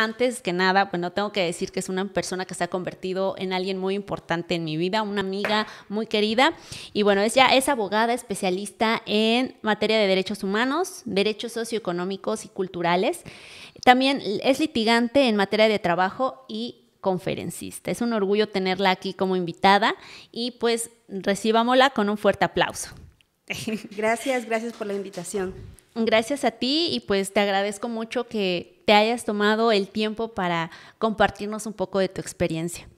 antes que nada, no tengo que decir que es una persona que se ha convertido en alguien muy importante en mi vida, una amiga muy querida. Y bueno, ella es abogada especialista en materia de derechos humanos, derechos socioeconómicos y culturales. También es litigante en materia de trabajo y conferencista. Es un orgullo tenerla aquí como invitada y pues recibámosla con un fuerte aplauso. Gracias, gracias por la invitación. Gracias a ti y pues te agradezco mucho que hayas tomado el tiempo para compartirnos un poco de tu experiencia.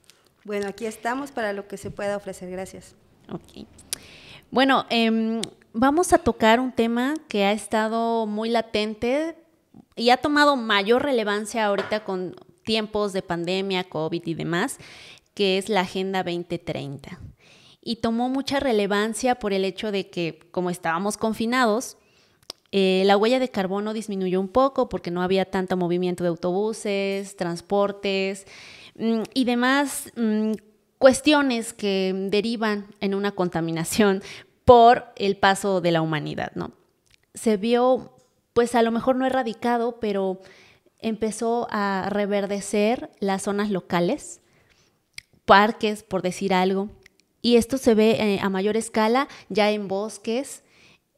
Bueno, aquí estamos para lo que se pueda ofrecer. Gracias. Bueno, em, vamos a tocar un tema que ha estado muy latente y ha tomado mayor relevancia ahorita con tiempos de pandemia, COVID y demás, que es la Agenda 2030. Y tomó mucha relevancia por el hecho de que, como estábamos confinados, eh, la huella de carbono disminuyó un poco porque no había tanto movimiento de autobuses, transportes mm, y demás mm, cuestiones que derivan en una contaminación por el paso de la humanidad, ¿no? Se vio, pues a lo mejor no erradicado, pero empezó a reverdecer las zonas locales, parques, por decir algo, y esto se ve eh, a mayor escala ya en bosques,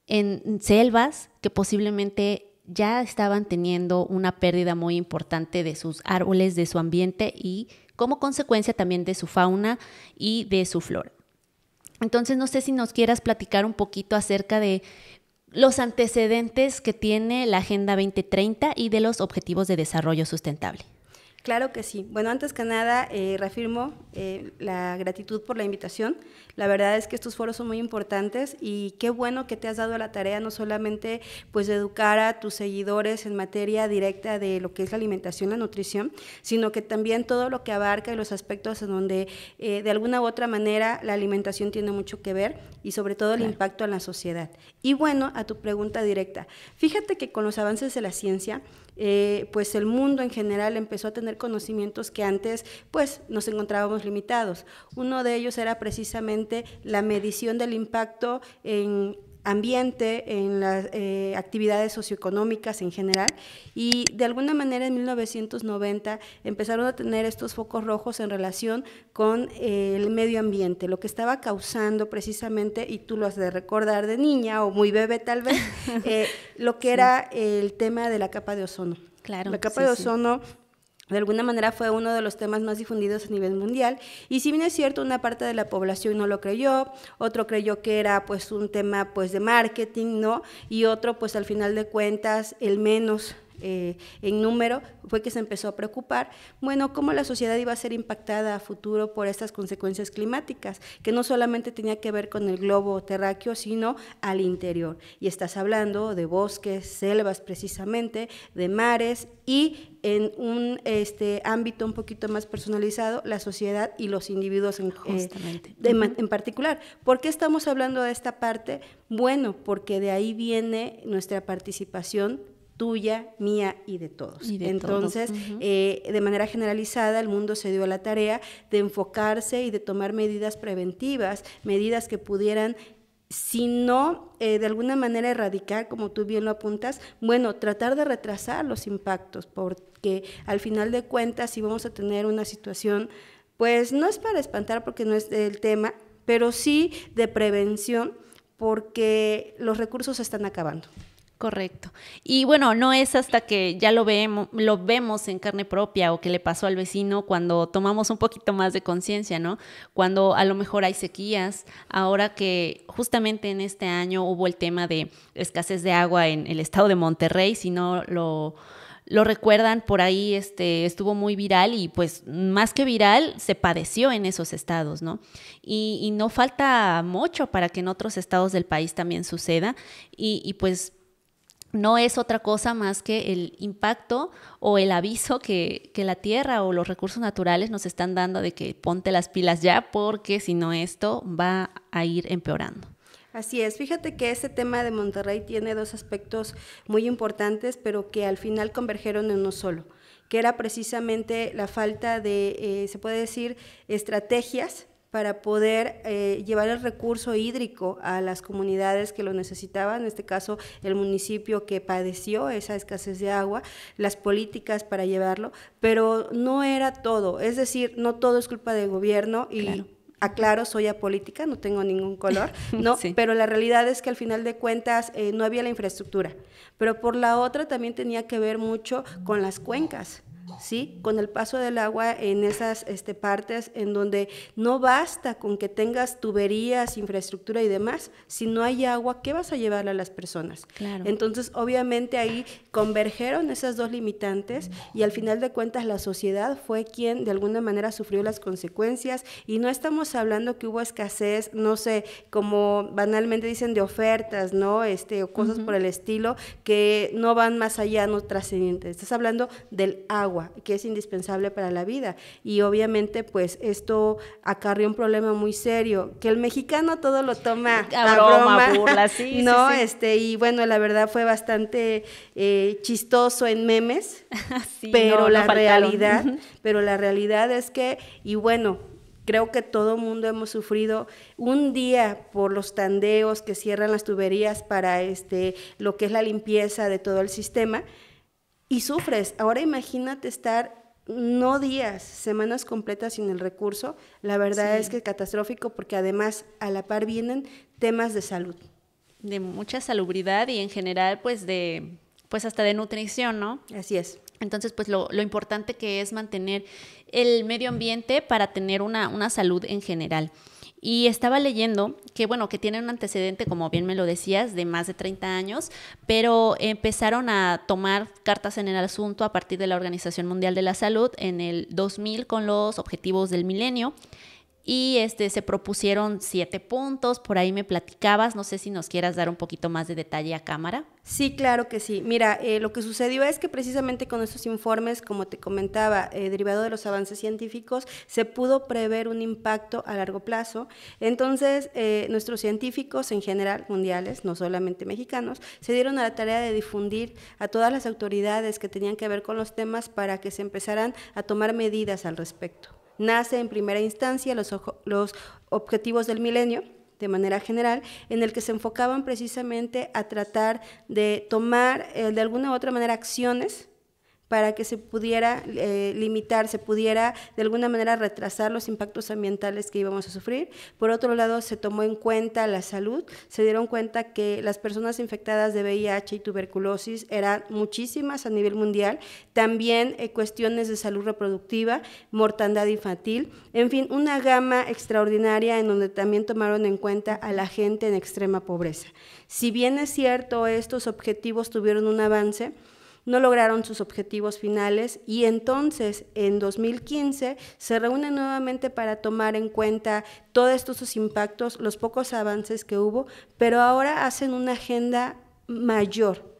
en selvas que posiblemente ya estaban teniendo una pérdida muy importante de sus árboles, de su ambiente y como consecuencia también de su fauna y de su flora. Entonces, no sé si nos quieras platicar un poquito acerca de los antecedentes que tiene la Agenda 2030 y de los Objetivos de Desarrollo Sustentable. Claro que sí. Bueno, antes que nada, eh, reafirmo eh, la gratitud por la invitación. La verdad es que estos foros son muy importantes y qué bueno que te has dado la tarea no solamente pues de educar a tus seguidores en materia directa de lo que es la alimentación, la nutrición, sino que también todo lo que abarca y los aspectos en donde eh, de alguna u otra manera la alimentación tiene mucho que ver y sobre todo el impacto en la sociedad. Y bueno, a tu pregunta directa, fíjate que con los avances de la ciencia, eh, pues el mundo en general empezó a tener conocimientos que antes pues nos encontrábamos limitados. Uno de ellos era precisamente la medición del impacto en ambiente, en las eh, actividades socioeconómicas en general. Y de alguna manera en 1990 empezaron a tener estos focos rojos en relación con eh, el medio ambiente, lo que estaba causando precisamente, y tú lo has de recordar de niña o muy bebé tal vez, eh, lo que era el tema de la capa de ozono. Claro, la capa de ozono de alguna manera fue uno de los temas más difundidos a nivel mundial y si bien es cierto una parte de la población no lo creyó, otro creyó que era pues un tema pues de marketing, ¿no? Y otro pues al final de cuentas el menos eh, en número, fue que se empezó a preocupar, bueno, cómo la sociedad iba a ser impactada a futuro por estas consecuencias climáticas, que no solamente tenía que ver con el globo terráqueo, sino al interior. Y estás hablando de bosques, selvas precisamente, de mares y en un este, ámbito un poquito más personalizado, la sociedad y los individuos en, eh, en particular. ¿Por qué estamos hablando de esta parte? Bueno, porque de ahí viene nuestra participación tuya, mía y de todos. Entonces, eh, de manera generalizada, el mundo se dio a la tarea de enfocarse y de tomar medidas preventivas, medidas que pudieran si no eh, de alguna manera erradicar, como tú bien lo apuntas, bueno, tratar de retrasar los impactos, porque al final de cuentas, si vamos a tener una situación, pues no es para espantar porque no es el tema, pero sí de prevención, porque los recursos están acabando. Correcto. Y bueno, no es hasta que ya lo vemos, lo vemos en carne propia o que le pasó al vecino cuando tomamos un poquito más de conciencia, ¿no? Cuando a lo mejor hay sequías, ahora que justamente en este año hubo el tema de escasez de agua en el estado de Monterrey, si no lo, lo recuerdan, por ahí este, estuvo muy viral y pues más que viral, se padeció en esos estados, ¿no? Y, no falta mucho para que en otros estados del país también suceda y pues no es otra cosa más que el impacto o el aviso que, la tierra o los recursos naturales nos están dando de que ponte las pilas ya porque si no esto va a ir empeorando. Así es, fíjate que ese tema de Monterrey tiene dos aspectos muy importantes, pero que al final convergieron en uno solo, que era precisamente la falta de, eh, se puede decir, estrategias para poder eh, llevar el recurso hídrico a las comunidades que lo necesitaban, en este caso el municipio que padeció esa escasez de agua, las políticas para llevarlo, pero no era todo, es decir, no todo es culpa del gobierno y aclaro, soy apolítica, no tengo ningún color, ¿no? Pero la realidad es que al final de cuentas eh, no había la infraestructura. Pero por la otra también tenía que ver mucho con las cuencas. ¿sí? Con el paso del agua en esas este, partes en donde no basta con que tengas tuberías, infraestructura y demás, si no hay agua, ¿qué vas a llevarle a las personas? Claro. Entonces, obviamente ahí convergieron esas dos limitantes y al final de cuentas la sociedad fue quien de alguna manera sufrió las consecuencias y no estamos hablando que hubo escasez, no sé, como banalmente dicen de ofertas, ¿no? Este, o cosas por el estilo que no van más allá, no trascendentes. Estás hablando del agua que es indispensable para la vida. Y obviamente, pues esto acarrea un problema muy serio, que el mexicano todo lo toma a, broma, ¿no? Este, y bueno, la verdad fue bastante eh, chistoso en memes, pero la realidad, pero la realidad es que, y bueno, Creo que todo mundo hemos sufrido un día por los tandeos que cierran las tuberías para este, lo que es la limpieza de todo el sistema, y sufres. Ahora imagínate estar no días, semanas completas sin el recurso, la verdad es que es catastrófico porque además a la par vienen temas de salud. De mucha salubridad y en general pues de, pues hasta de nutrición, ¿no? Así es. Entonces, pues lo, importante que es mantener el medio ambiente para tener una, una salud en general. Y estaba leyendo que, bueno, que tienen un antecedente, como bien me lo decías, de más de 30 años, pero empezaron a tomar cartas en el asunto a partir de la Organización Mundial de la Salud en el 2000 con los objetivos del milenio y este, se propusieron siete puntos, por ahí me platicabas, no sé si nos quieras dar un poquito más de detalle a cámara. Sí, claro que sí. Mira, eh, lo que sucedió es que precisamente con estos informes, como te comentaba, eh, derivado de los avances científicos, se pudo prever un impacto a largo plazo. Entonces, eh, nuestros científicos en general, mundiales, no solamente mexicanos, se dieron a la tarea de difundir a todas las autoridades que tenían que ver con los temas para que se empezaran a tomar medidas al respecto nace en primera instancia los, los objetivos del milenio de manera general, en el que se enfocaban precisamente a tratar de tomar eh, de alguna u otra manera acciones para que se pudiera eh, limitar, se pudiera de alguna manera retrasar los impactos ambientales que íbamos a sufrir. Por otro lado, se tomó en cuenta la salud, se dieron cuenta que las personas infectadas de VIH y tuberculosis eran muchísimas a nivel mundial, también eh, cuestiones de salud reproductiva, mortandad infantil, en fin, una gama extraordinaria en donde también tomaron en cuenta a la gente en extrema pobreza. Si bien es cierto, estos objetivos tuvieron un avance, no lograron sus objetivos finales y entonces en 2015 se reúnen nuevamente para tomar en cuenta todos estos impactos, los pocos avances que hubo, pero ahora hacen una agenda mayor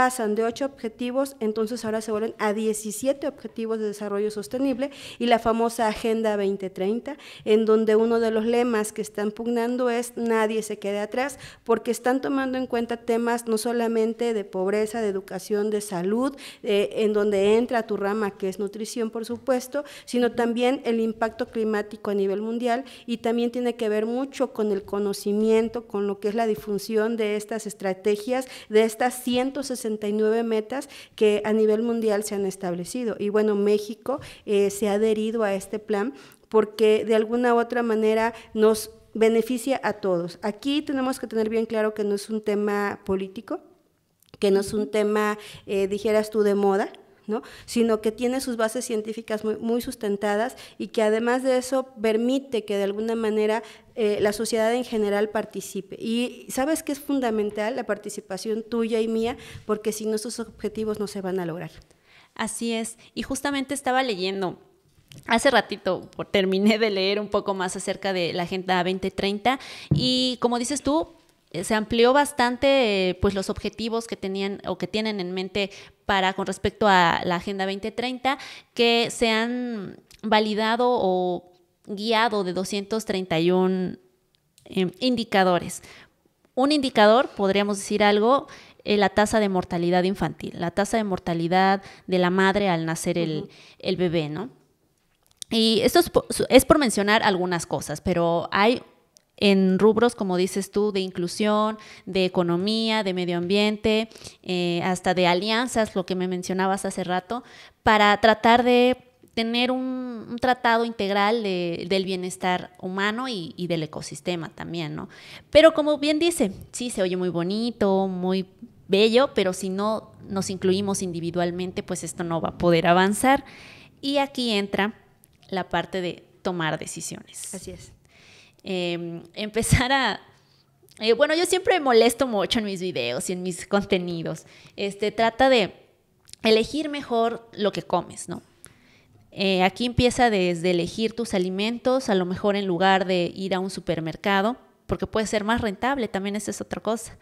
pasan de ocho objetivos, entonces ahora se vuelven a 17 objetivos de desarrollo sostenible y la famosa Agenda 2030, en donde uno de los lemas que están pugnando es nadie se quede atrás, porque están tomando en cuenta temas no solamente de pobreza, de educación, de salud, eh, en donde entra tu rama que es nutrición, por supuesto, sino también el impacto climático a nivel mundial y también tiene que ver mucho con el conocimiento, con lo que es la difusión de estas estrategias, de estas 160 69 metas que a nivel mundial se han establecido. Y bueno, México eh, se ha adherido a este plan porque de alguna u otra manera nos beneficia a todos. Aquí tenemos que tener bien claro que no es un tema político, que no es un tema, eh, dijeras tú, de moda, sino que tiene sus bases científicas muy, sustentadas y que además de eso permite que de alguna manera eh, la sociedad en general participe. Y sabes que es fundamental la participación tuya y mía, porque si no, esos objetivos no se van a lograr. Así es, y justamente estaba leyendo Hace ratito terminé de leer un poco más acerca de la Agenda 2030 y como dices tú, eh, se amplió bastante pues los objetivos que tenían o que tienen en mente para con respecto a la Agenda 2030 que se han validado o guiado de 231 em, indicadores. Un indicador, podríamos decir algo, eh, la tasa de mortalidad infantil, la tasa de mortalidad de la madre al nacer el, bebé, ¿no? Y esto es por, mencionar algunas cosas, pero hay en rubros, como dices tú, de inclusión, de economía, de medio ambiente, eh, hasta de alianzas, lo que me mencionabas hace rato, para tratar de tener un, tratado integral del bienestar humano y, y, del ecosistema también, ¿no? Pero como bien dice, sí, se oye muy bonito, muy bello, pero si no nos incluimos individualmente, pues esto no va a poder avanzar. Y aquí entra la parte de tomar decisiones. Así es. Em, empezar a... Eh, bueno, yo siempre me molesto mucho en mis videos y en mis contenidos. Este, trata de elegir mejor lo que comes, ¿no? Eh, aquí empieza desde elegir tus alimentos, a lo mejor en lugar de ir a un supermercado, porque puede ser más rentable, también esa es otra cosa.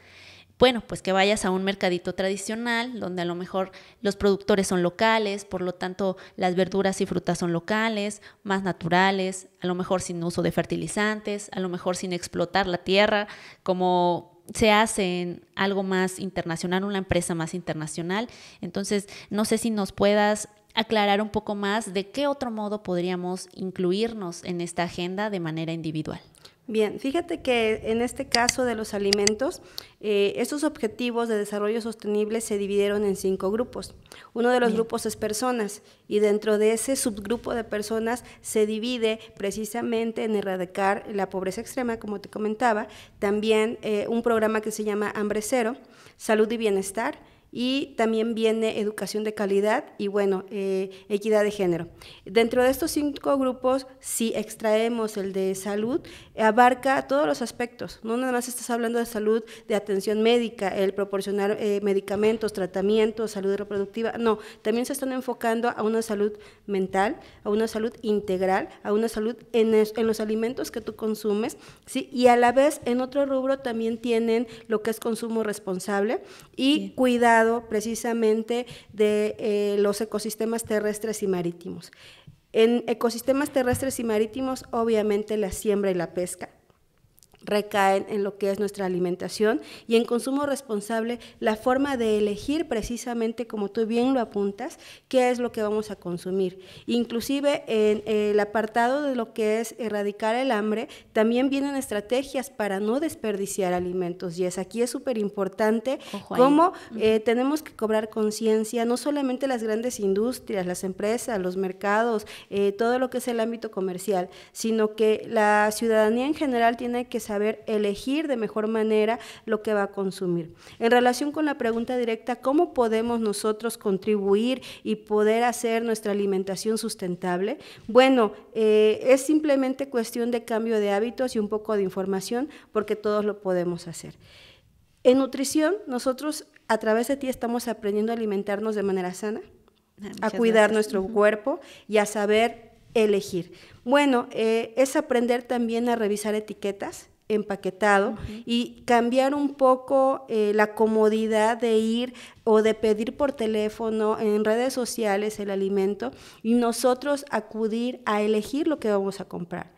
Bueno, pues que vayas a un mercadito tradicional, donde a lo mejor los productores son locales, por lo tanto las verduras y frutas son locales, más naturales, a lo mejor sin uso de fertilizantes, a lo mejor sin explotar la tierra, como se hace en algo más internacional, una empresa más internacional. Entonces, no sé si nos puedas aclarar un poco más de qué otro modo podríamos incluirnos en esta agenda de manera individual. Bien, fíjate que en este caso de los alimentos, eh, estos objetivos de desarrollo sostenible se dividieron en cinco grupos. Uno de los grupos es personas y dentro de ese subgrupo de personas se divide precisamente en erradicar la pobreza extrema, como te comentaba, también eh, un programa que se llama Hambre Cero, Salud y Bienestar, y también viene educación de calidad y bueno, eh, equidad de género. Dentro de estos cinco grupos, si extraemos el de salud, abarca todos los aspectos, no nada más estás hablando de salud, de atención médica, el proporcionar eh, medicamentos, tratamientos, salud reproductiva, no, también se están enfocando a una salud mental, a una salud integral, a una salud en, en los alimentos que tú consumes, ¿sí? y a la vez en otro rubro también tienen lo que es consumo responsable y cuidar precisamente de eh, los ecosistemas terrestres y marítimos. En ecosistemas terrestres y marítimos, obviamente la siembra y la pesca recaen en lo que es nuestra alimentación y en consumo responsable la forma de elegir precisamente como tú bien lo apuntas qué es lo que vamos a consumir inclusive en el apartado de lo que es erradicar el hambre también vienen estrategias para no desperdiciar alimentos y es aquí es súper importante cómo eh, tenemos que cobrar conciencia no solamente las grandes industrias las empresas los mercados eh, todo lo que es el ámbito comercial sino que la ciudadanía en general tiene que saber elegir de mejor manera lo que va a consumir. En relación con la pregunta directa, ¿cómo podemos nosotros contribuir y poder hacer nuestra alimentación sustentable? Bueno, eh, es simplemente cuestión de cambio de hábitos y un poco de información, porque todos lo podemos hacer. En nutrición, nosotros a través de ti estamos aprendiendo a alimentarnos de manera sana, ah, a cuidar nuestro cuerpo y a saber elegir. Bueno, eh, es aprender también a revisar etiquetas, empaquetado y cambiar un poco eh, la comodidad de ir o de pedir por teléfono en redes sociales el alimento y nosotros acudir a elegir lo que vamos a comprar.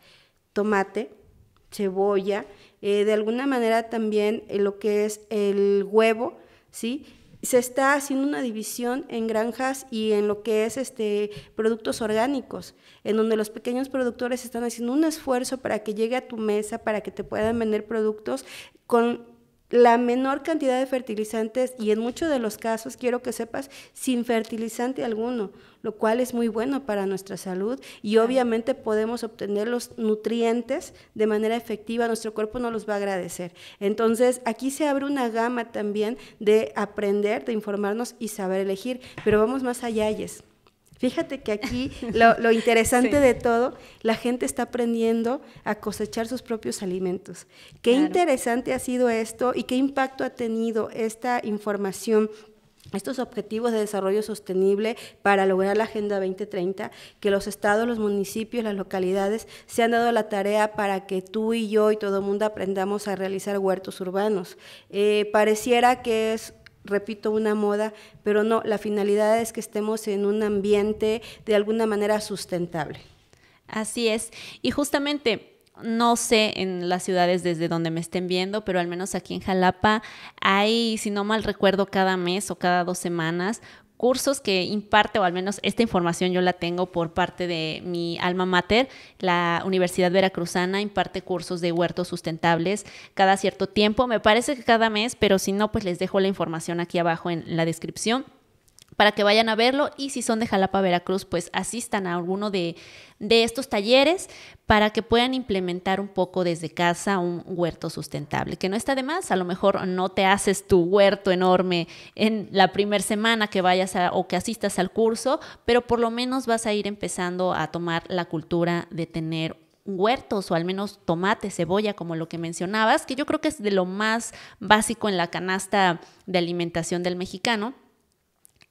Tomate, cebolla, eh, de alguna manera también eh, lo que es el huevo, ¿sí? se está haciendo una división en granjas y en lo que es este productos orgánicos, en donde los pequeños productores están haciendo un esfuerzo para que llegue a tu mesa, para que te puedan vender productos con la menor cantidad de fertilizantes y en muchos de los casos, quiero que sepas, sin fertilizante alguno, lo cual es muy bueno para nuestra salud y obviamente podemos obtener los nutrientes de manera efectiva, nuestro cuerpo no los va a agradecer. Entonces, aquí se abre una gama también de aprender, de informarnos y saber elegir, pero vamos más allá, Yes. Fíjate que aquí lo, interesante de todo, la gente está aprendiendo a cosechar sus propios alimentos. Qué interesante ha sido esto y qué impacto ha tenido esta información estos objetivos de desarrollo sostenible para lograr la Agenda 2030, que los estados, los municipios, las localidades se han dado la tarea para que tú y yo y todo el mundo aprendamos a realizar huertos urbanos. Eh, pareciera que es repito, una moda, pero no, la finalidad es que estemos en un ambiente de alguna manera sustentable. Así es. Y justamente no sé en las ciudades desde donde me estén viendo, pero al menos aquí en Jalapa hay, si no mal recuerdo, cada mes o cada dos semanas cursos que imparte, o al menos esta información yo la tengo por parte de mi alma mater, la Universidad Veracruzana imparte cursos de huertos sustentables cada cierto tiempo, me parece que cada mes, pero si no, pues les dejo la información aquí abajo en la descripción para que vayan a verlo y si son de Jalapa, Veracruz, pues asistan a alguno de, de estos talleres para que puedan implementar un poco desde casa un huerto sustentable, que no está de más, a lo mejor no te haces tu huerto enorme en la primera semana que vayas o que asistas al curso, pero por lo menos vas a ir empezando a tomar la cultura de tener huertos o al menos tomate, cebolla, como lo que mencionabas, que yo creo que es de lo más básico en la canasta de alimentación del mexicano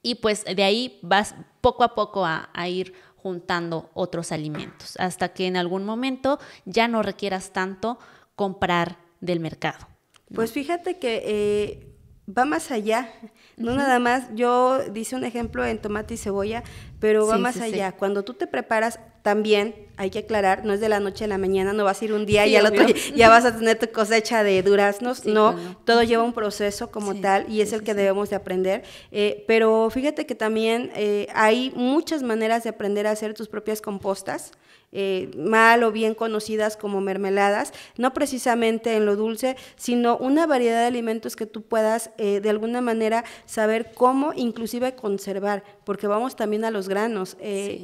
y pues de ahí vas poco a poco a, ir juntando otros alimentos hasta que en algún momento ya no requieras tanto comprar del mercado. Pues fíjate que eh, va más allá, no nada más, yo dice un ejemplo en tomate y cebolla, pero va más allá. Cuando tú te preparas también hay que aclarar, no es de la noche a la mañana, no vas a ir un día y al ya vas a tener tu cosecha de duraznos, no, todo lleva un proceso como tal y es el que debemos de aprender. Eh, pero fíjate que también eh, hay muchas maneras de aprender a hacer tus propias compostas. Eh, mal o bien conocidas como mermeladas, no precisamente en lo dulce, sino una variedad de alimentos que tú puedas de alguna manera saber cómo inclusive conservar, porque vamos también a los granos.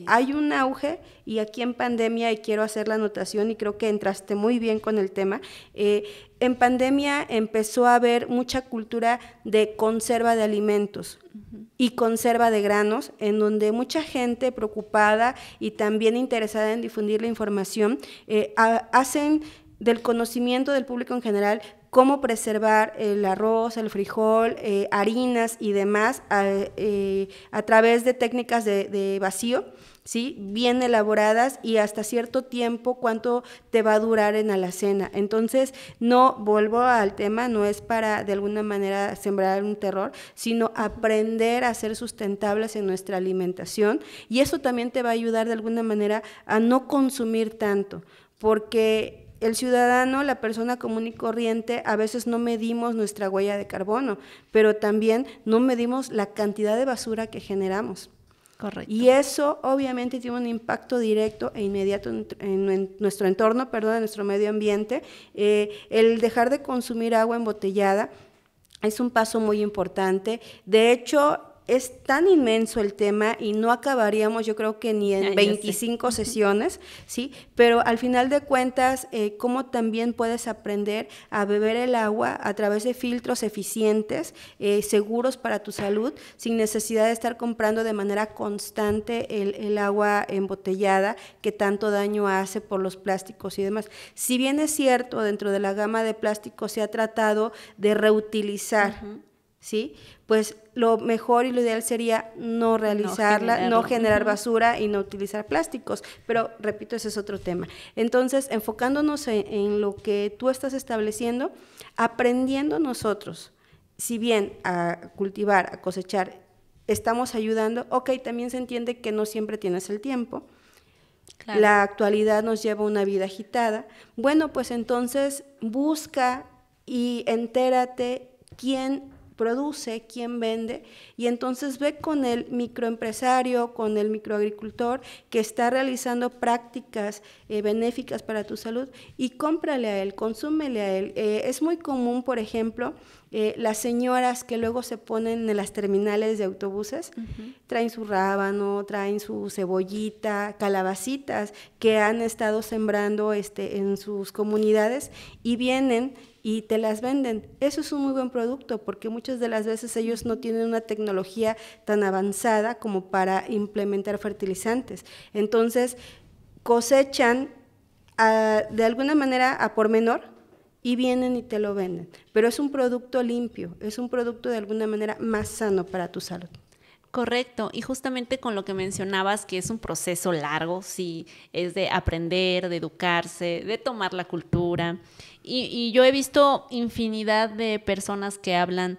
Hay un auge y aquí en pandemia, y quiero hacer la anotación, y creo que entraste muy bien con el tema, eh, en pandemia empezó a haber mucha cultura de conserva de alimentos y conserva de granos, en donde mucha gente preocupada y también interesada en difundir la información, eh, hacen del conocimiento del público en general cómo preservar el arroz, el frijol, eh, harinas y demás a, través de técnicas de vacío ¿sí? Bien elaboradas y hasta cierto tiempo cuánto te va a durar en alacena. Entonces, no vuelvo al tema, no es para de alguna manera sembrar un terror, sino aprender a ser sustentables en nuestra alimentación y eso también te va a ayudar de alguna manera a no consumir tanto, porque el ciudadano, la persona común y corriente, a veces no medimos nuestra huella de carbono, pero también no medimos la cantidad de basura que generamos. Y eso obviamente tiene un impacto directo e inmediato en, nuestro entorno, perdón, en nuestro medio ambiente. Eh, el dejar de consumir agua embotellada es un paso muy importante. De hecho, es tan inmenso el tema y no acabaríamos, yo creo que ni en 25 sesiones, ¿sí? Pero al final de cuentas, eh, cómo también puedes aprender a beber el agua a través de filtros eficientes, eh, seguros para tu salud, sin necesidad de estar comprando de manera constante el, agua embotellada que tanto daño hace por los plásticos y demás. Si bien es cierto, dentro de la gama de plásticos se ha tratado de reutilizar. ¿sí? Pues lo mejor y lo ideal sería no realizarla, no, generar basura y no utilizar plásticos. Pero, repito, ese es otro tema. Entonces, enfocándonos en, lo que tú estás estableciendo, aprendiendo nosotros, si bien a cultivar, a cosechar, estamos ayudando, ok, también se entiende que no siempre tienes el tiempo. La actualidad nos lleva una vida agitada. Bueno, pues entonces busca y entérate quién produce, quién vende, y entonces ve con el microempresario, con el microagricultor que está realizando prácticas eh, benéficas para tu salud y cómprale a él, consúmele a él. Eh, es muy común, por ejemplo, eh, las señoras que luego se ponen en las terminales de autobuses, traen su rábano, traen su cebollita, calabacitas que han estado sembrando este, en sus comunidades y vienen y te las venden. Eso es un muy buen producto porque muchas de las veces ellos no tienen una tecnología tan avanzada como para implementar fertilizantes. Entonces cosechan ah, de alguna manera a por menor y vienen y te lo venden. Pero es un producto limpio, es un producto de alguna manera más sano para tu salud. Correcto, y justamente con lo que mencionabas, que es un proceso largo, sí, es de aprender, de educarse, de tomar la cultura. Y, y yo he visto infinidad de personas que hablan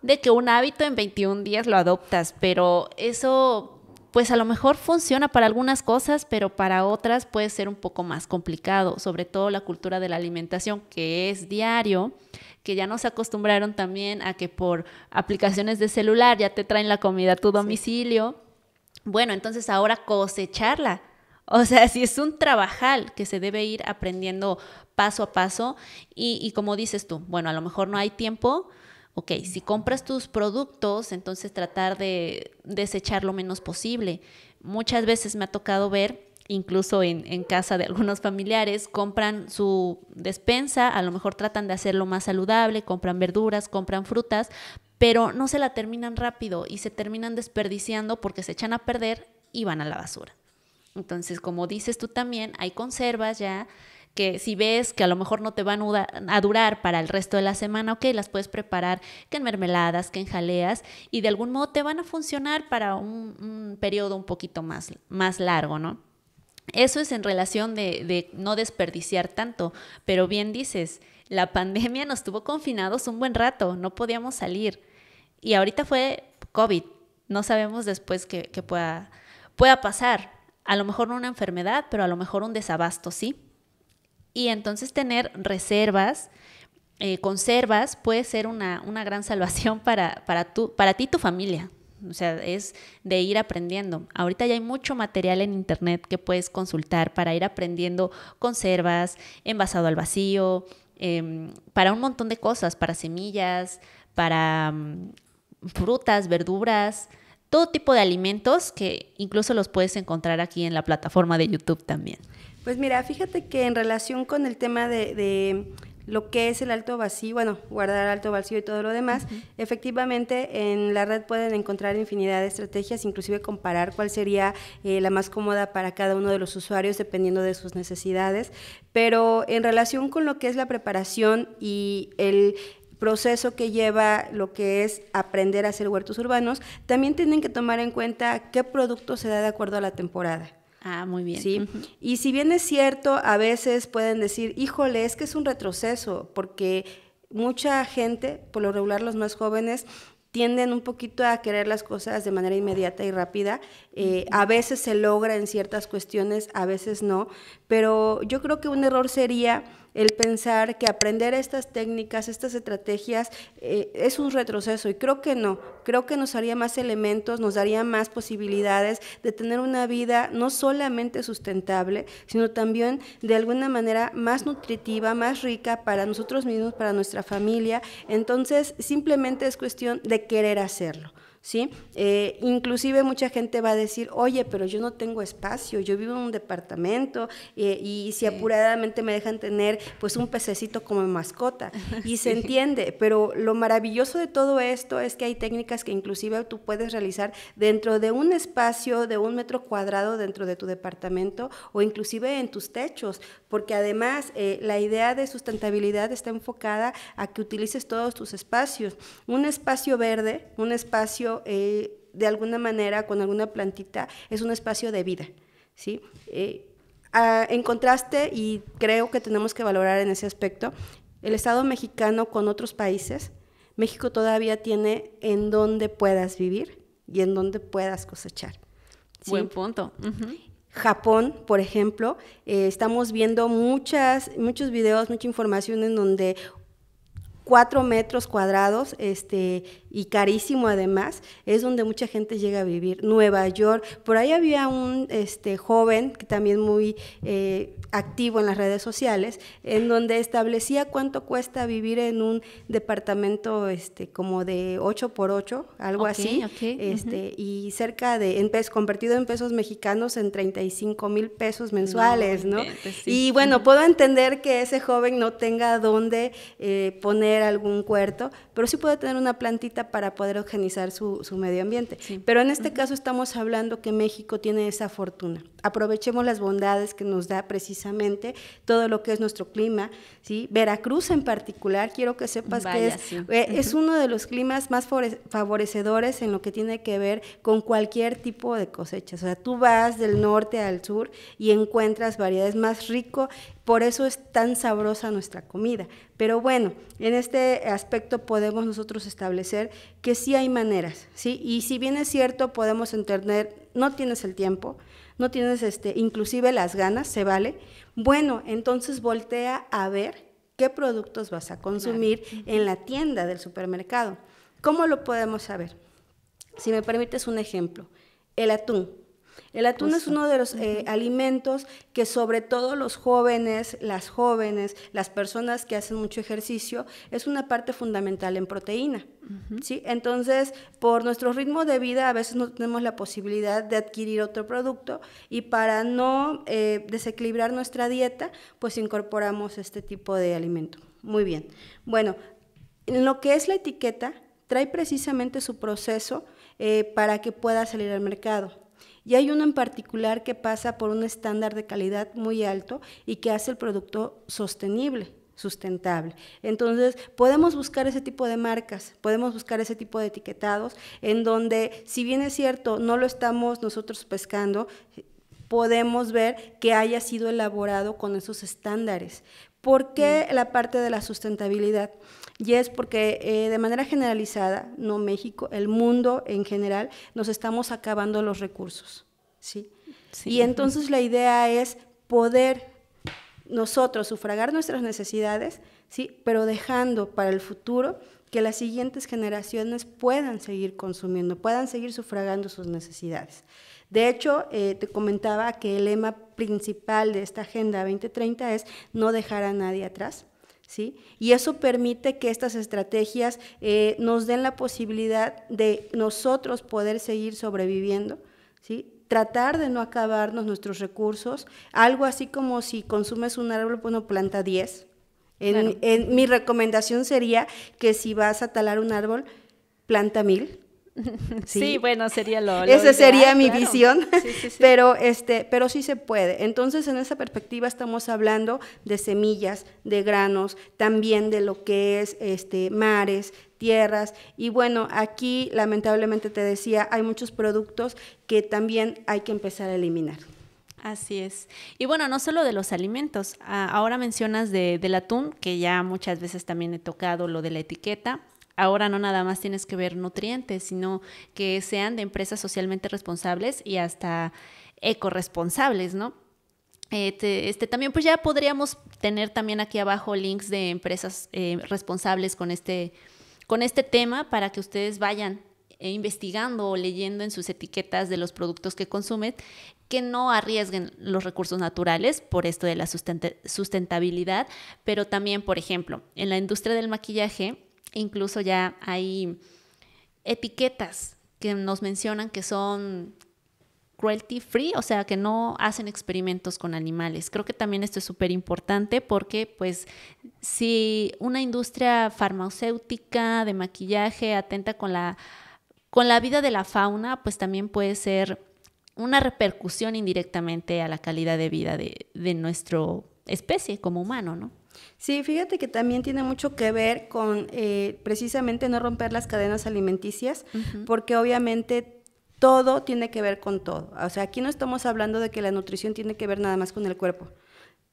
de que un hábito en 21 días lo adoptas, pero eso pues a lo mejor funciona para algunas cosas, pero para otras puede ser un poco más complicado, sobre todo la cultura de la alimentación, que es diario que ya se acostumbraron también a que por aplicaciones de celular ya te traen la comida a tu domicilio. Bueno, entonces ahora cosecharla. O sea, si es un trabajal que se debe ir aprendiendo paso a paso y, y como dices tú, bueno, a lo mejor no hay tiempo, ok, si compras tus productos, entonces tratar de desechar lo menos posible. Muchas veces me ha tocado ver incluso en, casa de algunos familiares, compran su despensa, a lo mejor tratan de hacerlo más saludable, compran verduras, compran frutas, pero no se la terminan rápido y se terminan desperdiciando porque se echan a perder y van a la basura. Entonces, como dices tú también, hay conservas ya que si ves que a lo mejor no te van a durar para el resto de la semana, ok, las puedes preparar que en mermeladas, que en jaleas, y de algún modo te van a funcionar para un, un periodo un poquito más, más largo, ¿no? Eso es en relación de, no desperdiciar tanto, pero bien dices, la pandemia nos tuvo confinados un buen rato, no podíamos salir. Y ahorita fue COVID, no sabemos después que, pueda, pasar. A lo mejor no una enfermedad, pero a lo mejor un desabasto, ¿sí? Y entonces tener reservas, eh, conservas, puede ser una, gran salvación para, para ti y tu familia. O sea, es de ir aprendiendo. Ahorita ya hay mucho material en internet que puedes consultar para ir aprendiendo conservas, envasado al vacío, em, para un montón de cosas, para semillas, para mm, frutas, verduras, todo tipo de alimentos que incluso los puedes encontrar aquí en la plataforma de YouTube también. Pues mira, fíjate que en relación con el tema de lo que es el alto vacío, bueno, guardar alto vacío y todo lo demás. Efectivamente, en la red pueden encontrar infinidad de estrategias, inclusive comparar cuál sería eh, la más cómoda para cada uno de los usuarios dependiendo de sus necesidades. Pero en relación con lo que es la preparación y el proceso que lleva lo que es aprender a hacer huertos urbanos, también tienen que tomar en cuenta qué producto se da de acuerdo a la temporada. Ah, muy bien. Sí. Y si bien es cierto, a veces pueden decir, híjole, es que es un retroceso, porque mucha gente, por lo regular los más jóvenes, tienden un poquito a querer las cosas de manera inmediata y rápida. Eh, a veces se logra en ciertas cuestiones, a veces no, pero yo creo que un error sería el pensar que aprender estas técnicas, estas estrategias, eh, es un retroceso. Y creo que no, creo que nos haría más elementos, nos daría más posibilidades de tener una vida no solamente sustentable, sino también de alguna manera más nutritiva, más rica para nosotros mismos, para nuestra familia. Entonces, simplemente es cuestión de querer hacerlo. ¿sí? Eh, inclusive mucha gente va a decir, oye, pero yo no tengo espacio, yo vivo en un departamento eh, y si apuradamente me dejan tener pues un pececito como mascota. Y se entiende, pero lo maravilloso de todo esto es que hay técnicas que inclusive tú puedes realizar dentro de un espacio de un metro cuadrado dentro de tu departamento o inclusive en tus techos, porque además eh, la idea de sustentabilidad está enfocada a que utilices todos tus espacios. Un espacio verde, un espacio eh, de alguna manera, con alguna plantita, es un espacio de vida, ¿sí? Eh, en contraste, y creo que tenemos que valorar en ese aspecto, el Estado mexicano con otros países, México todavía tiene en donde puedas vivir y en donde puedas cosechar. Buen punto. Japón, por ejemplo, eh, estamos viendo muchas, muchos videos, mucha información en donde cuatro metros cuadrados este, y carísimo además, es donde mucha gente llega a vivir. Nueva York, por ahí había un este, joven que también muy eh, activo en las redes sociales, en donde establecía cuánto cuesta vivir en un departamento este, como de 8 por 8, algo así, este, y cerca de, en pesos, convertido en pesos mexicanos, en 35 mil pesos mensuales, ¿no? Y bueno, puedo entender que ese joven no tenga dónde eh, poner algún cuarto, pero sí puede tener una plantita para poder organizar su, medio ambiente. Pero en este caso estamos hablando que México tiene esa fortuna aprovechemos las bondades que nos da precisamente todo lo que es nuestro clima. ¿sí? Veracruz en particular, quiero que sepas que eh, es, uno de los climas más favorecedores en lo que tiene que ver con cualquier tipo de cosecha. O sea, tú vas del norte al sur y encuentras variedades más rico por eso es tan sabrosa nuestra comida. Pero bueno, en este aspecto podemos nosotros establecer que sí hay maneras, ¿sí? Y si bien es cierto, podemos entender, no tienes el tiempo, no tienes este, inclusive las ganas, se vale. Bueno, entonces voltea a ver qué productos vas a consumir en la tienda del supermercado. ¿Cómo lo podemos saber? Si me permites un ejemplo, el atún. El atún es uno de los eh, alimentos que sobre todo los jóvenes, las jóvenes, las personas que hacen mucho ejercicio, es una parte fundamental en proteína. ¿sí? Entonces, por nuestro ritmo de vida a veces no tenemos la posibilidad de adquirir otro producto y para no eh, desequilibrar nuestra dieta, pues incorporamos este tipo de alimento. Muy bien. Bueno, en lo que es la etiqueta, trae precisamente su proceso eh, para que pueda salir al mercado. Y hay uno en particular que pasa por un estándar de calidad muy alto y que hace el producto sostenible sustentable. Entonces, podemos buscar ese tipo de marcas, podemos buscar ese tipo de etiquetados, en donde, si bien es cierto, no lo estamos nosotros pescando, podemos ver que haya sido elaborado con esos estándares. ¿Por qué mm. la parte de la sustentabilidad? Y es porque eh, de manera generalizada, no México, el mundo en general, nos estamos acabando los recursos. ¿sí? y entonces la idea es poder nosotros sufragar nuestras necesidades, ¿sí? pero dejando para el futuro que las siguientes generaciones puedan seguir consumiendo, puedan seguir sufragando sus necesidades. De hecho, eh, te comentaba que el lema principal de esta Agenda 2030 es no dejar a nadie atrás. Y eso permite que estas estrategias eh, nos den la posibilidad de nosotros poder seguir sobreviviendo, ¿sí? tratar de no acabarnos nuestros recursos, algo así como si consumes un árbol, bueno, planta 10. mi recomendación sería que si vas a talar un árbol, planta mil, Sí, bueno, sería lo, Esa sería mi visión, Pero, este, pero sí se puede. Entonces, en esa perspectiva estamos hablando de semillas, de granos, también de lo que es este, mares, tierras. Y bueno, aquí lamentablemente te decía, hay muchos productos que también hay que empezar a eliminar. Así es. Y bueno, no solo de los alimentos. Ah, ahora mencionas de, del atún, que ya muchas veces también he tocado lo de la etiqueta ahora no nada más tienes que ver nutrientes, sino que sean de empresas socialmente responsables y hasta ecoresponsables, ¿no? Este, este, también pues ya podríamos tener también aquí abajo links de empresas eh, responsables con este, con este tema para que ustedes vayan eh, investigando o leyendo en sus etiquetas de los productos que consumen que no arriesguen los recursos naturales por esto de la sustentabilidad, pero también, por ejemplo, en la industria del maquillaje Incluso ya hay etiquetas que nos mencionan que son cruelty free, o sea, que no hacen experimentos con animales. Creo que también esto es súper importante porque, pues, si una industria farmacéutica de maquillaje atenta con la, con la vida de la fauna, pues también puede ser una repercusión indirectamente a la calidad de vida de, de nuestra especie como humano, ¿no? Sí, fíjate que también tiene mucho que ver con eh, precisamente no romper las cadenas alimenticias, porque obviamente todo tiene que ver con todo. O sea, aquí no estamos hablando de que la nutrición tiene que ver nada más con el cuerpo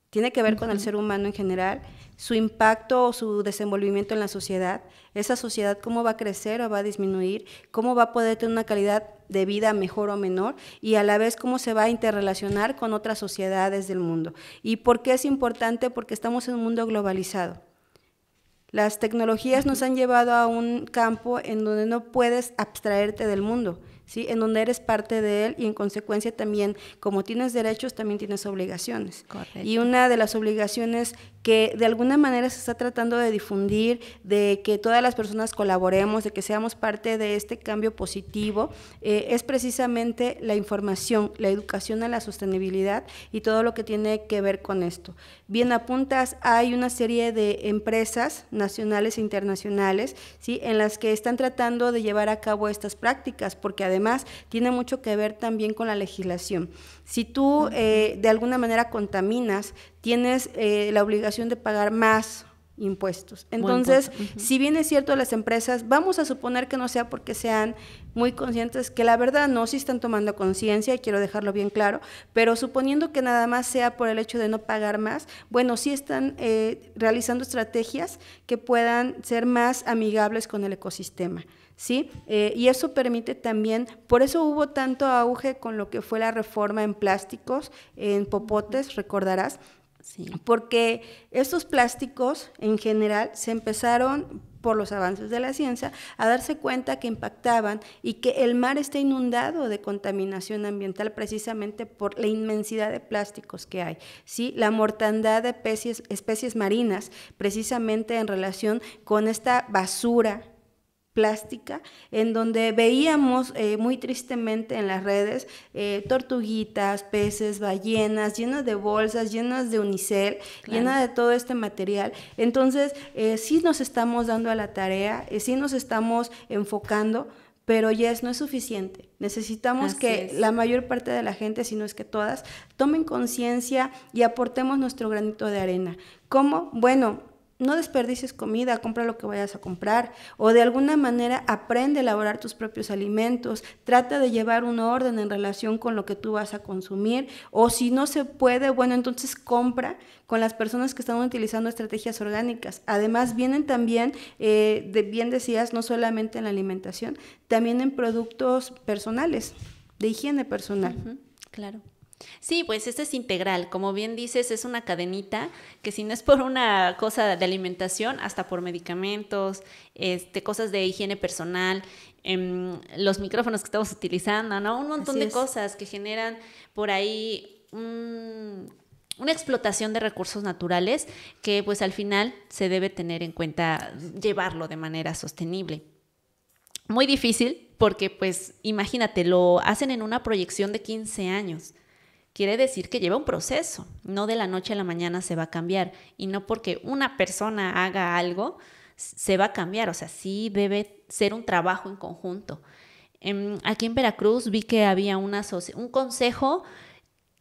tiene que ver con el ser humano en general, su impacto o su desenvolvimiento en la sociedad, esa sociedad cómo va a crecer o va a disminuir, cómo va a poder tener una calidad de vida mejor o menor y a la vez cómo se va a interrelacionar con otras sociedades del mundo. ¿Y por qué es importante? Porque estamos en un mundo globalizado. Las tecnologías nos han llevado a un campo en donde no puedes abstraerte del mundo. ¿sí? En donde eres parte de él y en consecuencia también, como tienes derechos, también tienes obligaciones. Correcto. Y una de las obligaciones que de alguna manera se está tratando de difundir, de que todas las personas colaboremos, de que seamos parte de este cambio positivo, eh, es precisamente la información, la educación a la sostenibilidad y todo lo que tiene que ver con esto. Bien apuntas, hay una serie de empresas nacionales e internacionales ¿sí? en las que están tratando de llevar a cabo estas prácticas, porque además tiene mucho que ver también con la legislación. Si tú eh, de alguna manera contaminas, tienes eh, la obligación de pagar más impuestos. Entonces, si bien es cierto las empresas, vamos a suponer que no sea porque sean muy conscientes, que la verdad no si están tomando conciencia, y quiero dejarlo bien claro, pero suponiendo que nada más sea por el hecho de no pagar más, bueno, sí están eh, realizando estrategias que puedan ser más amigables con el ecosistema. ¿sí? Eh, y eso permite también, por eso hubo tanto auge con lo que fue la reforma en plásticos, en popotes, recordarás, Porque estos plásticos en general se empezaron por los avances de la ciencia a darse cuenta que impactaban y que el mar está inundado de contaminación ambiental precisamente por la inmensidad de plásticos que hay, ¿sí? la mortandad de especies, especies marinas precisamente en relación con esta basura plástica, en donde veíamos eh, muy tristemente en las redes eh, tortuguitas, peces, ballenas, llenas de bolsas, llenas de unicel, llenas de todo este material. Entonces, eh, sí nos estamos dando a la tarea, sí nos estamos enfocando, pero ya es, no es suficiente. Necesitamos que la mayor parte de la gente, si no es que todas, tomen conciencia y aportemos nuestro granito de arena. ¿Cómo? Bueno, no desperdicies comida, compra lo que vayas a comprar o de alguna manera aprende a elaborar tus propios alimentos, trata de llevar un orden en relación con lo que tú vas a consumir o si no se puede, bueno, entonces compra con las personas que están utilizando estrategias orgánicas. Además, vienen también, eh, de, bien decías, no solamente en la alimentación, también en productos personales, de higiene personal. claro. Sí, pues este es integral. Como bien dices, es una cadenita que si no es por una cosa de alimentación, hasta por medicamentos, este, cosas de higiene personal, em, los micrófonos que estamos utilizando, ¿no? Un montón de cosas que generan por ahí una explotación de recursos naturales que pues al final se debe tener en cuenta, llevarlo de manera sostenible. Muy difícil, porque pues imagínate, lo hacen en una proyección de 15 años. Quiere decir que lleva un proceso, no de la noche a la mañana se va a cambiar y no porque una persona haga algo se va a cambiar, o sea, sí debe ser un trabajo en conjunto. Em, aquí en Veracruz vi que había una un consejo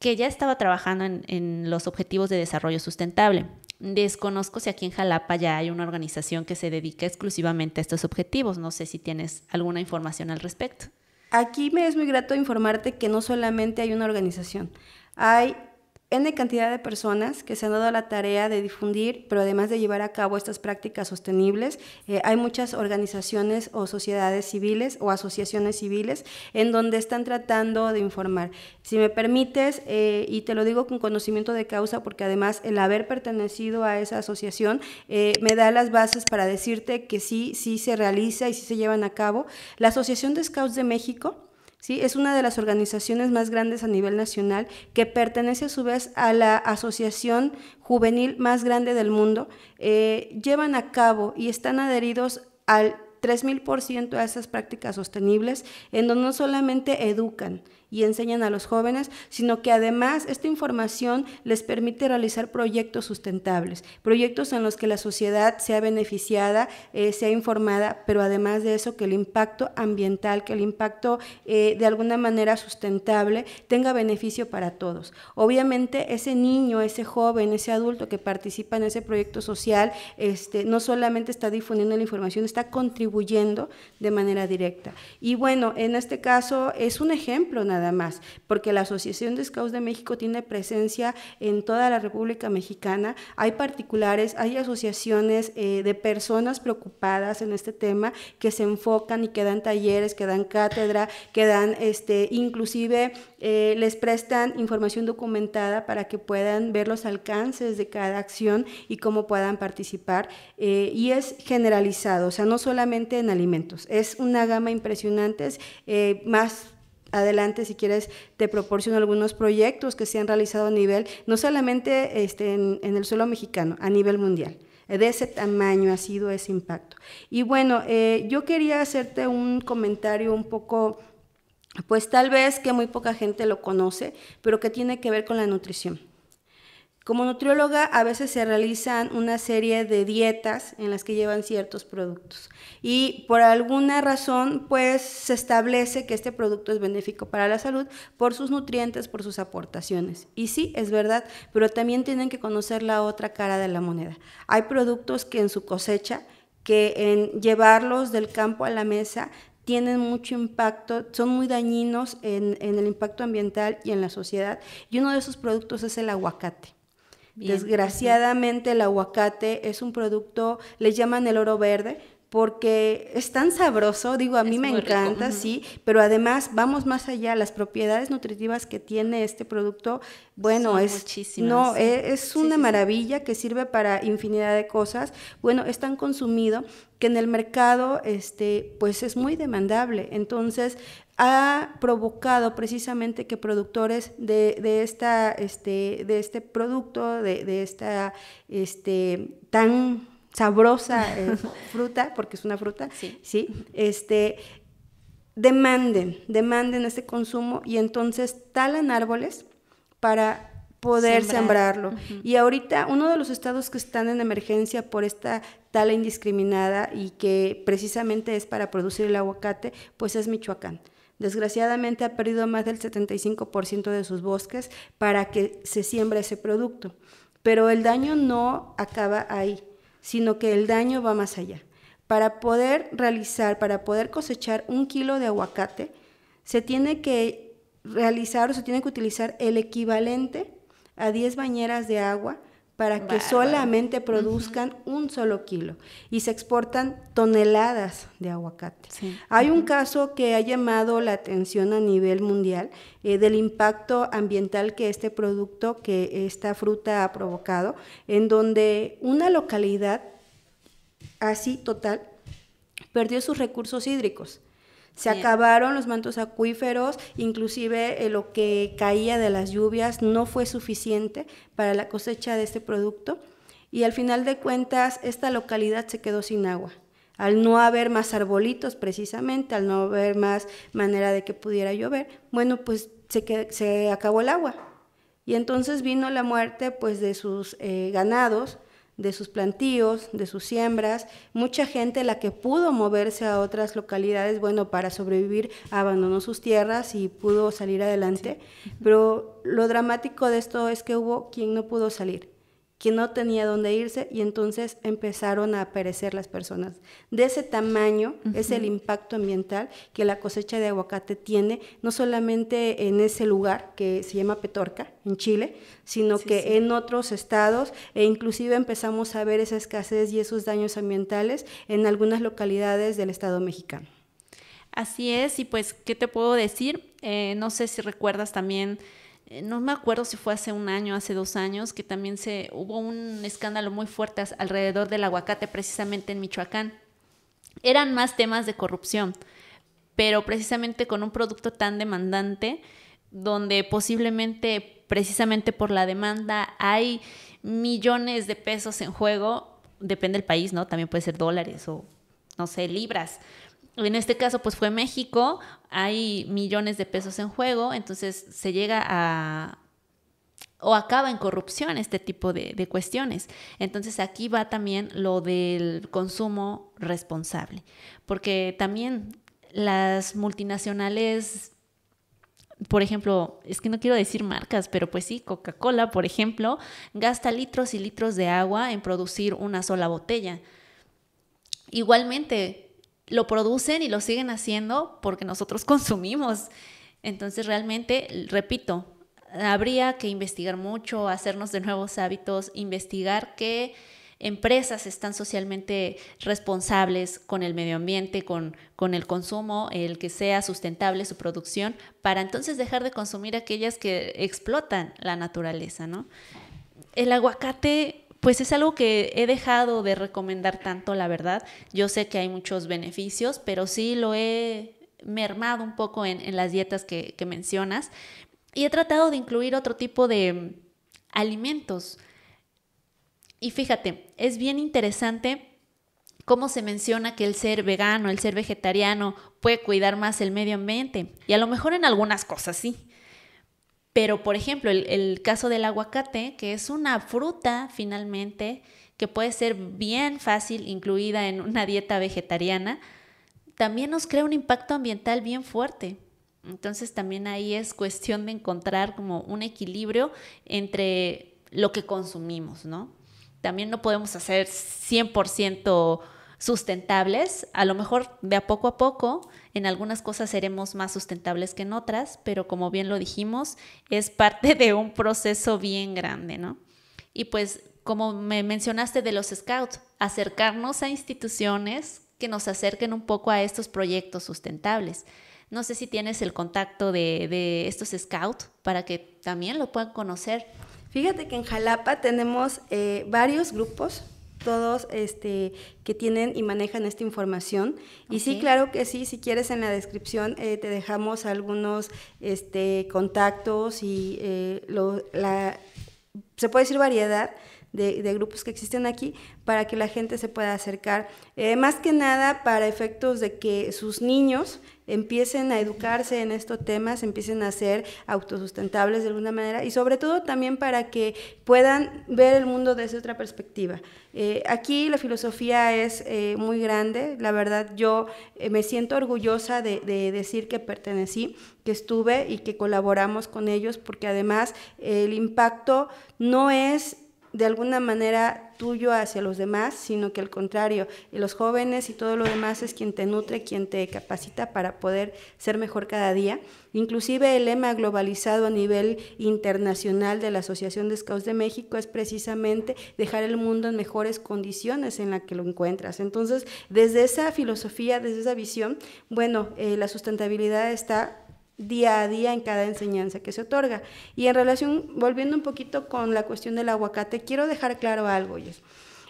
que ya estaba trabajando en, en los objetivos de desarrollo sustentable. Desconozco si aquí en Jalapa ya hay una organización que se dedica exclusivamente a estos objetivos. No sé si tienes alguna información al respecto. Aquí me es muy grato informarte que no solamente hay una organización. Hay N cantidad de personas que se han dado la tarea de difundir, pero además de llevar a cabo estas prácticas sostenibles, eh, hay muchas organizaciones o sociedades civiles o asociaciones civiles en donde están tratando de informar. Si me permites, eh, y te lo digo con conocimiento de causa, porque además el haber pertenecido a esa asociación eh, me da las bases para decirte que sí, sí se realiza y sí se llevan a cabo. La Asociación de Scouts de México, ¿sí? Es una de las organizaciones más grandes a nivel nacional que pertenece a su vez a la asociación juvenil más grande del mundo. Eh, llevan a cabo y están adheridos al 3.000% a esas prácticas sostenibles, en donde no solamente educan, y enseñan a los jóvenes, sino que además esta información les permite realizar proyectos sustentables, proyectos en los que la sociedad sea beneficiada, eh, sea informada, pero además de eso que el impacto ambiental, que el impacto eh, de alguna manera sustentable tenga beneficio para todos. Obviamente ese niño, ese joven, ese adulto que participa en ese proyecto social, este, no solamente está difundiendo la información, está contribuyendo de manera directa. Y bueno, en este caso es un ejemplo nada nada más, porque la Asociación de Scouts de México tiene presencia en toda la República Mexicana, hay particulares, hay asociaciones eh, de personas preocupadas en este tema que se enfocan y que dan talleres, que dan cátedra, que dan, este, inclusive eh, les prestan información documentada para que puedan ver los alcances de cada acción y cómo puedan participar. Eh, y es generalizado, o sea, no solamente en alimentos, es una gama impresionante, más adelante, si quieres, te proporciono algunos proyectos que se han realizado a nivel, no solamente este, en, el suelo mexicano, a nivel mundial. De ese tamaño ha sido ese impacto. Y bueno, eh, yo quería hacerte un comentario un poco, pues tal vez que muy poca gente lo conoce, pero que tiene que ver con la nutrición. Como nutrióloga a veces se realizan una serie de dietas en las que llevan ciertos productos y por alguna razón pues se establece que este producto es benéfico para la salud por sus nutrientes, por sus aportaciones. Y sí, es verdad, pero también tienen que conocer la otra cara de la moneda. Hay productos que en su cosecha, que en llevarlos del campo a la mesa tienen mucho impacto, son muy dañinos en, en el impacto ambiental y en la sociedad. Y uno de esos productos es el aguacate. Desgraciadamente el aguacate es un producto, le llaman el oro verde, porque es tan sabroso, digo, a mí me encanta, sí, pero además vamos más allá, las propiedades nutritivas que tiene este producto, bueno, es no es, una maravilla que sirve para infinidad de cosas. Bueno, es tan consumido que en el mercado este pues es muy demandable. Entonces, ha provocado precisamente que productores de, esta, este, de este producto, de, de esta este, tan sabrosa eh, fruta, porque es una fruta, sí. Este, demanden, demanden ese consumo y entonces talan árboles para poder sembrarlo. Y ahorita uno de los estados que están en emergencia por esta tala indiscriminada y que precisamente es para producir el aguacate, pues es Michoacán. Desgraciadamente ha perdido más del 75% de sus bosques para que se siembre ese producto. Pero el daño no acaba ahí sino que el daño va más allá. Para poder realizar, para poder cosechar un kilo de aguacate, se tiene que realizar o se tiene que utilizar el equivalente a 10 bañeras de agua para que solamente produzcan un solo kilo y se exportan toneladas de aguacate. Hay un caso que ha llamado la atención a nivel mundial eh, del impacto ambiental que este producto, que esta fruta ha provocado, en donde una localidad así total perdió sus recursos hídricos. Se acabaron los mantos acuíferos, inclusive eh, lo que caía de las lluvias no fue suficiente para la cosecha de este producto y al final de cuentas esta localidad se quedó sin agua. Al no haber más arbolitos precisamente, al no haber más manera de que pudiera llover, bueno, pues se, acabó el agua. Y entonces vino la muerte pues de sus eh, ganados, de sus plantíos, de sus siembras. Mucha gente, la que pudo moverse a otras localidades, bueno, para sobrevivir, abandonó sus tierras y pudo salir adelante. Pero lo dramático de esto es que hubo quien no pudo salir que no tenía dónde irse y entonces empezaron a perecer las personas. De ese tamaño es el impacto ambiental que la cosecha de aguacate tiene, no solamente en ese lugar que se llama Petorca, en Chile, sino que en otros estados e inclusive empezamos a ver esa escasez y esos daños ambientales en algunas localidades del estado mexicano. Así es, y pues, ¿qué te puedo decir? Eh, no sé si recuerdas también eh, no me acuerdo si fue hace un año, hace dos años, que también se hubo un escándalo muy fuerte alrededor del aguacate, precisamente en Michoacán. Eran más temas de corrupción, pero precisamente con un producto tan demandante, donde posiblemente, precisamente por la demanda, hay millones de pesos en juego, depende del país, ¿no? También puede ser dólares o, no sé, libras, en este caso, pues fue México, hay millones de pesos en juego, entonces se llega a o acaba en corrupción este tipo de, cuestiones. Entonces aquí va también lo del consumo responsable, porque también las multinacionales por ejemplo, es que no quiero decir marcas, pero pues sí, Coca-Cola, por ejemplo, gasta litros y litros de agua en producir una sola botella. Igualmente, lo producen y lo siguen haciendo porque nosotros consumimos. Entonces realmente, repito, habría que investigar mucho, hacernos de nuevos hábitos, investigar qué empresas están socialmente responsables con el medio ambiente, con, con el consumo, el que sea sustentable su producción, para entonces dejar de consumir aquellas que explotan la naturaleza, ¿no? El aguacate pues es algo que he dejado de recomendar tanto, la verdad. Yo sé que hay muchos beneficios, pero sí lo he mermado un poco en, las dietas que, mencionas. Y he tratado de incluir otro tipo de alimentos. Y fíjate, es bien interesante cómo se menciona que el ser vegano, el ser vegetariano puede cuidar más el medio ambiente. Y a lo mejor en algunas cosas sí, pero, por ejemplo, el, caso del aguacate, que es una fruta finalmente que puede ser bien fácil incluida en una dieta vegetariana, también nos crea un impacto ambiental bien fuerte. Entonces también ahí es cuestión de encontrar como un equilibrio entre lo que consumimos, ¿no? También no podemos hacer 100% sustentables, a lo mejor de a poco a poco en algunas cosas seremos más sustentables que en otras, pero como bien lo dijimos, es parte de un proceso bien grande, ¿no? Y pues, como me mencionaste de los scouts, acercarnos a instituciones que nos acerquen un poco a estos proyectos sustentables. No sé si tienes el contacto de, estos scouts para que también lo puedan conocer. Fíjate que en Jalapa tenemos eh, varios grupos todos este, que tienen y manejan esta información. Y sí, claro que sí, si quieres en la descripción eh, te dejamos algunos este, contactos y eh, lo, la, se puede decir variedad de, grupos que existen aquí para que la gente se pueda acercar. Eh, más que nada para efectos de que sus niños empiecen a educarse en estos temas, empiecen a ser autosustentables de alguna manera y sobre todo también para que puedan ver el mundo desde otra perspectiva. Eh, aquí la filosofía es eh, muy grande, la verdad yo me siento orgullosa de, de, decir que pertenecí, que estuve y que colaboramos con ellos porque además el impacto no es de alguna manera tuyo hacia los demás, sino que al contrario, y los jóvenes y todo lo demás es quien te nutre, quien te capacita para poder ser mejor cada día. Inclusive el lema globalizado a nivel internacional de la Asociación de Scouts de México es precisamente dejar el mundo en mejores condiciones en la que lo encuentras. Entonces, desde esa filosofía, desde esa visión, bueno, eh, la sustentabilidad está día a día en cada enseñanza que se otorga. Y en relación, volviendo un poquito con la cuestión del aguacate, quiero dejar claro algo, Jess.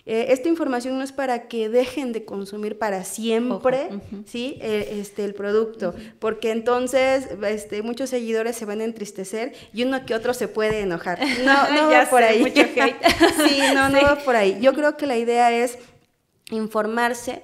Eh, esta información no es para que dejen de consumir para siempre, ¿sí? Eh, este, el producto, porque entonces este, muchos seguidores se van a entristecer y uno que otro se puede enojar. No, no por ahí. sí, no, no va por ahí. Yo creo que la idea es informarse,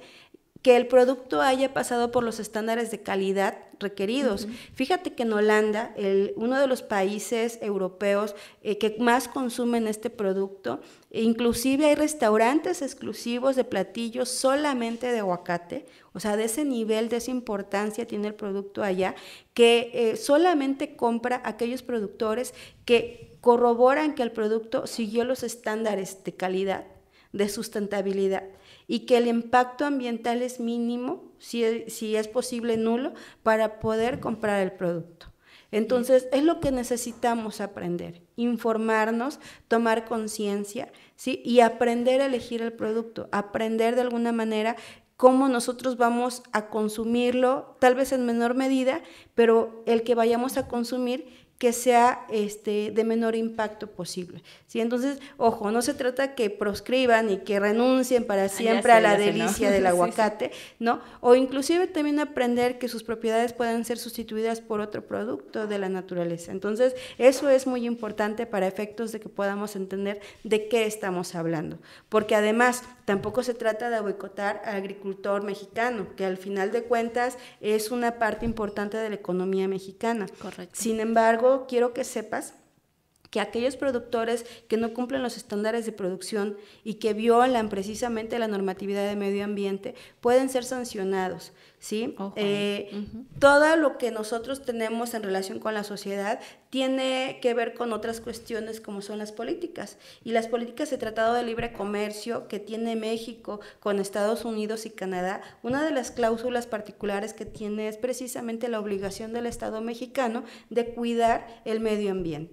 que el producto haya pasado por los estándares de calidad requeridos. Fíjate que en Holanda, uno de los países europeos eh, que más consumen este producto, e inclusive hay restaurantes exclusivos de platillos solamente de aguacate, o sea, de ese nivel, de esa importancia tiene el producto allá, que eh, solamente compra aquellos productores que corroboran que el producto siguió los estándares de calidad, de sustentabilidad y que el impacto ambiental es mínimo, si es, posible nulo, para poder comprar el producto. Entonces, es lo que necesitamos aprender, informarnos, tomar conciencia, ¿sí? Y aprender a elegir el producto, aprender de alguna manera cómo nosotros vamos a consumirlo, tal vez en menor medida, pero el que vayamos a consumir que sea este, de menor impacto posible. Si Entonces, ojo, no se trata que proscriban y que renuncien para ah, siempre a la delicia del aguacate, ¿no? O inclusive también aprender que sus propiedades pueden ser sustituidas por otro producto de la naturaleza. Entonces, eso es muy importante para efectos de que podamos entender de qué estamos hablando. Porque además, tampoco se trata de boicotar al agricultor mexicano, que al final de cuentas es una parte importante de la economía mexicana. Correcto. Sin embargo, quiero que sepas que aquellos productores que no cumplen los estándares de producción y que violan precisamente la normatividad de medio ambiente pueden ser sancionados. ¿sí? Eh, todo lo que nosotros tenemos en relación con la sociedad tiene que ver con otras cuestiones como son las políticas. Y las políticas de Tratado de Libre Comercio que tiene México con Estados Unidos y Canadá, una de las cláusulas particulares que tiene es precisamente la obligación del Estado mexicano de cuidar el medio ambiente.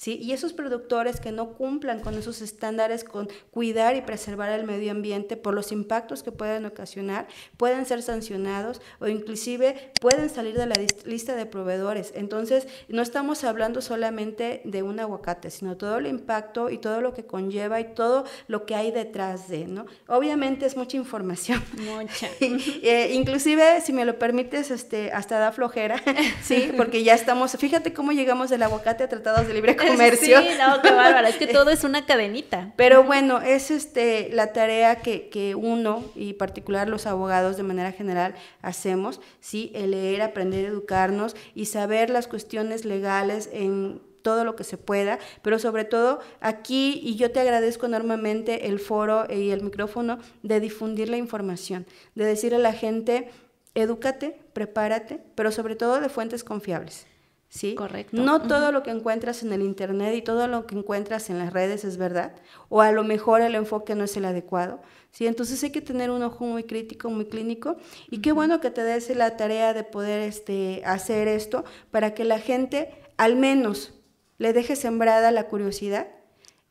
¿sí? Y esos productores que no cumplan con esos estándares, con cuidar y preservar el medio ambiente por los impactos que pueden ocasionar, pueden ser sancionados o inclusive pueden salir de la lista de proveedores. Entonces, no estamos hablando solamente de un aguacate, sino todo el impacto y todo lo que conlleva y todo lo que hay detrás de, ¿no? Obviamente es mucha información. Mucha. Eh, inclusive, si me lo permites, este, hasta da flojera, ¿sí? Porque ya estamos, fíjate cómo llegamos del aguacate a tratados de libre comercio. comercio. Sí, no, qué bárbara, es que todo es una cadenita. Pero bueno, es este, la tarea que, uno, y particular los abogados de manera general, hacemos, ¿sí? El leer, aprender, educarnos y saber las cuestiones legales en todo lo que se pueda, pero sobre todo aquí, y yo te agradezco enormemente el foro y el micrófono de difundir la información, de decir a la gente, edúcate, prepárate, pero sobre todo de fuentes confiables. ¿sí? Correcto. No todo lo que encuentras en el Internet y todo lo que encuentras en las redes es verdad, o a lo mejor el enfoque no es el adecuado, ¿sí? Entonces hay que tener un ojo muy crítico, muy clínico, y qué bueno que te des la tarea de poder este, hacer esto para que la gente al menos le deje sembrada la curiosidad.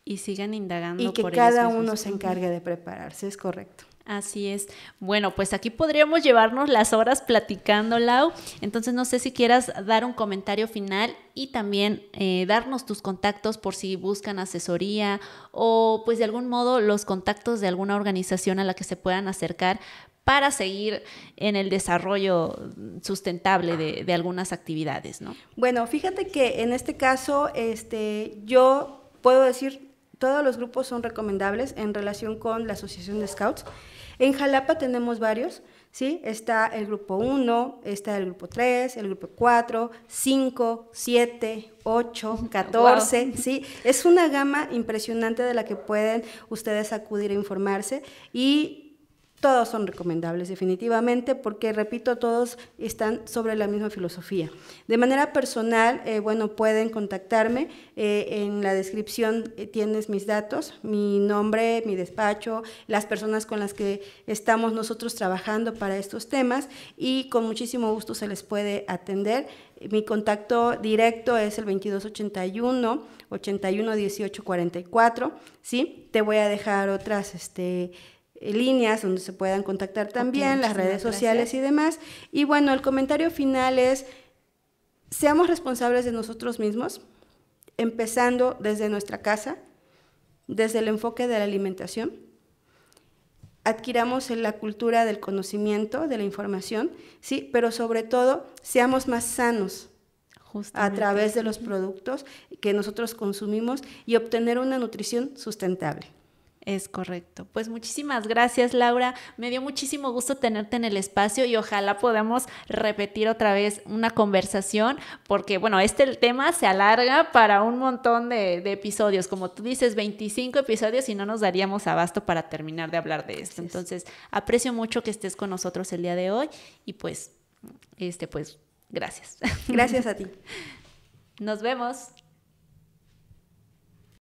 Y sigan indagando. Y que cada uno se encargue de prepararse, es correcto. Así es. Bueno, pues aquí podríamos llevarnos las horas platicando, Lau. Entonces, no sé si quieras dar un comentario final y también eh, darnos tus contactos por si buscan asesoría o pues de algún modo los contactos de alguna organización a la que se puedan acercar para seguir en el desarrollo sustentable de, algunas actividades, ¿no? Bueno, fíjate que en este caso, este, yo puedo decir, todos los grupos son recomendables en relación con la Asociación de Scouts. En Jalapa tenemos varios, ¿sí? Está el grupo 1, está el grupo 3, el grupo 4, 5, 7, 8, 14, ¿sí? Es una gama impresionante de la que pueden ustedes acudir a informarse y todos son recomendables definitivamente porque, repito, todos están sobre la misma filosofía. De manera personal, eh, bueno, pueden contactarme. Eh, en la descripción eh, tienes mis datos, mi nombre, mi despacho, las personas con las que estamos nosotros trabajando para estos temas y con muchísimo gusto se les puede atender. Mi contacto directo es el 2281 811844 ¿sí? Te voy a dejar otras este eh, líneas donde se puedan contactar también, las redes sociales y demás. Y bueno, el comentario final es, seamos responsables de nosotros mismos, empezando desde nuestra casa, desde el enfoque de la alimentación. Adquiramos la cultura del conocimiento, de la información, sí, pero sobre todo seamos más sanos. a través de los productos que nosotros consumimos y obtener una nutrición sustentable. Es correcto. Pues muchísimas gracias, Laura. Me dio muchísimo gusto tenerte en el espacio y ojalá podamos repetir otra vez una conversación, porque bueno, este el tema se alarga para un montón de, de, episodios. Como tú dices, 25 episodios y no nos daríamos abasto para terminar de hablar de esto. Entonces, aprecio mucho que estés con nosotros el día de hoy y pues, este, pues, gracias. Gracias a ti. Nos vemos.